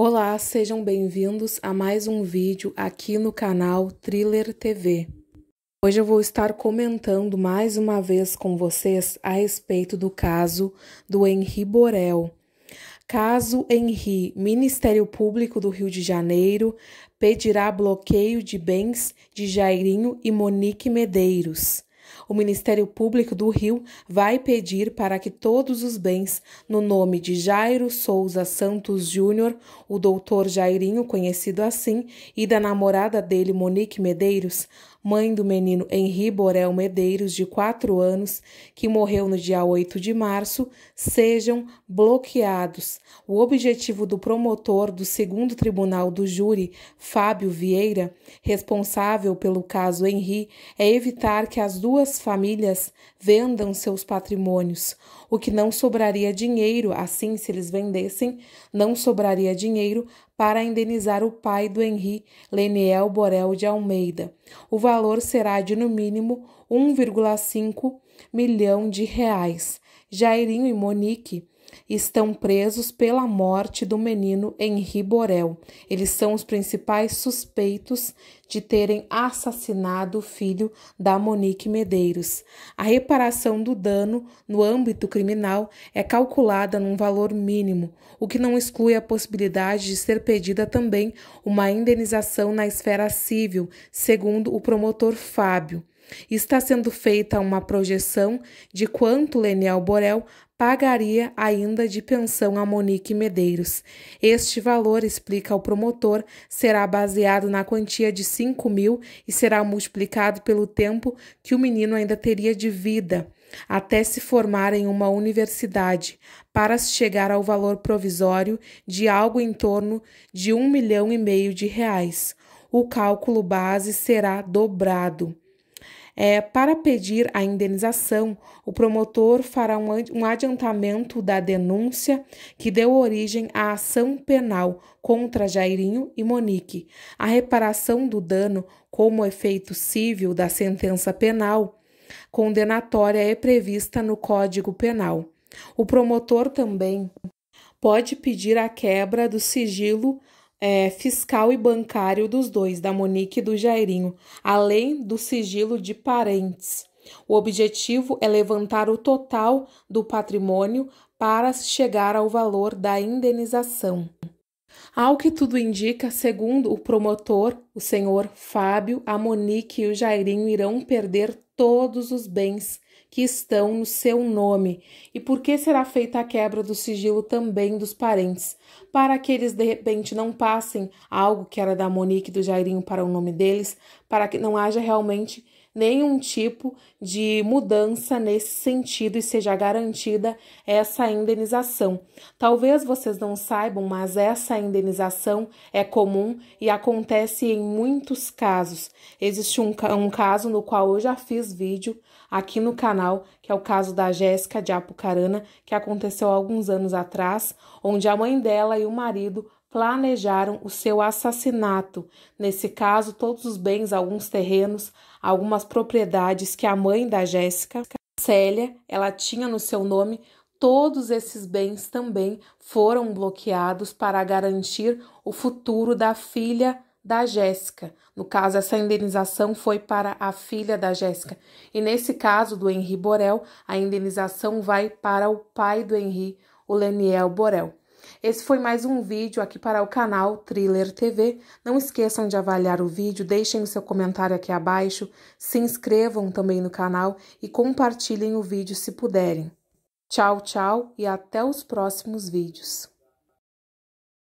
Olá, sejam bem-vindos a mais um vídeo aqui no canal Thriller TV. Hoje eu vou estar comentando mais uma vez com vocês a respeito do caso do Henri Borel. Caso Henri, Ministério Público do Rio de Janeiro, pedirá bloqueio de bens de Jairinho e Monique Medeiros. O Ministério Público do Rio vai pedir para que todos os bens, no nome de Jairo Souza Santos Júnior, o doutor Jairinho, conhecido assim, e da namorada dele, Monique Medeiros, mãe do menino Henri Borel Medeiros, de 4 anos, que morreu no dia 8 de março, sejam bloqueados. O objetivo do promotor do segundo tribunal do júri, Fábio Vieira, responsável pelo caso Henri, é evitar que as duas famílias vendam seus patrimônios. O que não sobraria dinheiro, assim, se eles vendessem, não sobraria dinheiro para indenizar o pai do Henri Leniel Borel de Almeida. O valor será de no mínimo 1,5 milhão de reais. Jairinho e Monique estão presos pela morte do menino Henri Borel. Eles são os principais suspeitos de terem assassinado o filho da Monique Medeiros. A reparação do dano no âmbito criminal é calculada num valor mínimo, o que não exclui a possibilidade de ser pedida também uma indenização na esfera civil, segundo o promotor Fábio. Está sendo feita uma projeção de quanto Leniel Borel pagaria ainda de pensão a Monique Medeiros. Este valor, explica o promotor, será baseado na quantia de 5 mil e será multiplicado pelo tempo que o menino ainda teria de vida até se formar em uma universidade, para se chegar ao valor provisório de algo em torno de um milhão e meio de reais. O cálculo base será dobrado. É, para pedir a indenização, o promotor fará um adiantamento da denúncia que deu origem à ação penal contra Jairinho e Monique. A reparação do dano como efeito civil da sentença penal condenatória é prevista no Código Penal. O promotor também pode pedir a quebra do sigilo é, fiscal e bancário dos dois, da Monique e do Jairinho, além do sigilo de parentes. O objetivo é levantar o total do patrimônio para chegar ao valor da indenização. Ao que tudo indica, segundo o promotor, o senhor Fábio, a Monique e o Jairinho irão perder todos os bens que estão no seu nome, e por que será feita a quebra do sigilo também dos parentes, para que eles de repente não passem algo que era da Monique e do Jairinho para o nome deles, para que não haja realmente nenhum tipo de mudança nesse sentido e seja garantida essa indenização. Talvez vocês não saibam, mas essa indenização é comum e acontece em muitos casos. Existe um, um caso no qual eu já fiz vídeo aqui no canal, que é o caso da Jéssica de Apucarana, que aconteceu alguns anos atrás, onde a mãe dela e o marido planejaram o seu assassinato. Nesse caso, todos os bens, alguns terrenos, algumas propriedades que a mãe da Jéssica, Célia, ela tinha no seu nome, todos esses bens também foram bloqueados para garantir o futuro da filha da Jéssica. No caso, essa indenização foi para a filha da Jéssica. E nesse caso do Henri Borel, a indenização vai para o pai do Henri, o Leniel Borel. Esse foi mais um vídeo aqui para o canal Thriller TV. Não esqueçam de avaliar o vídeo, deixem o seu comentário aqui abaixo, se inscrevam também no canal e compartilhem o vídeo se puderem. Tchau, tchau e até os próximos vídeos.